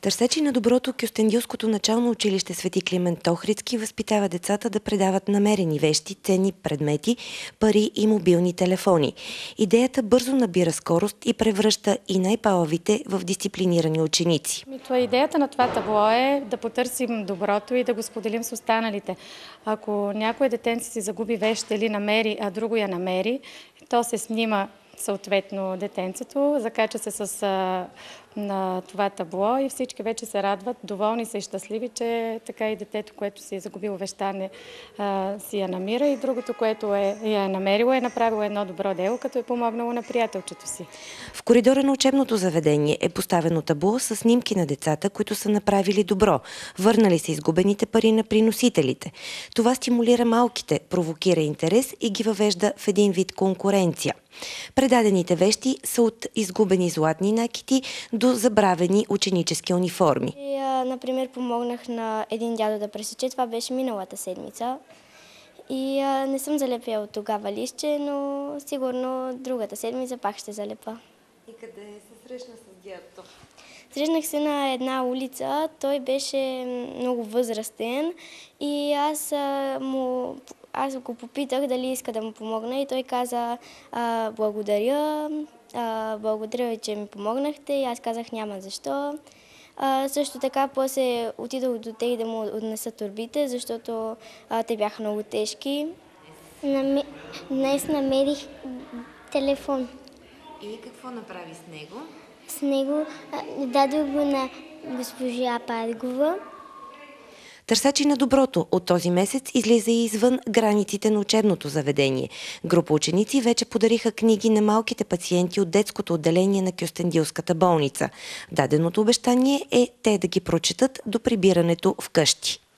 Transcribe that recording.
Търсечи на доброто Кюстендилското начално училище Свети Климент Тохрицки възпитава децата да предават намерени вещи, ценни предмети, пари и мобилни телефони. Идеята бързо набира скорост и превръща и най-палавите в дисциплинирани ученици. Ами, идеята на това табло е да потърсим доброто и да го споделим с останалите. Ако някой детенце си загуби вещ или намери, а друго я намери, то се снима съответно детенцето. Закача се с а, на това табло и всички вече се радват, доволни са и щастливи, че така и детето, което си е загубило веща, не, а, си я намира и другото, което е, я е намерило, е направило едно добро дело, като е помогнало на приятелчето си. В коридора на учебното заведение е поставено табло с снимки на децата, които са направили добро. Върнали са изгубените пари на приносителите. Това стимулира малките, провокира интерес и ги въвежда в един вид конкуренция – Предадените вещи са от изгубени златни накити до забравени ученически униформи. И, а, например, помогнах на един дядо да пресече. Това беше миналата седмица. И а, не съм залепила от тогава лище, но сигурно другата седмица пак ще залепа. И къде се срещна с дядото? Срещнах се на една улица. Той беше много възрастен и аз му аз го попитах дали иска да му помогна и той каза а, благодаря, а, благодаря ви, че ми помогнахте и аз казах няма защо. А, също така после отидох до те и да му отнеса турбите, защото а, те бяха много тежки. Нами... Днес намерих телефон. И какво направи с него? С него дадох го на госпожа Паргова. Търсачи на доброто от този месец излиза и извън границите на учебното заведение. Група ученици вече подариха книги на малките пациенти от детското отделение на Кюстендилската болница. Даденото обещание е те да ги прочитат до прибирането в къщи.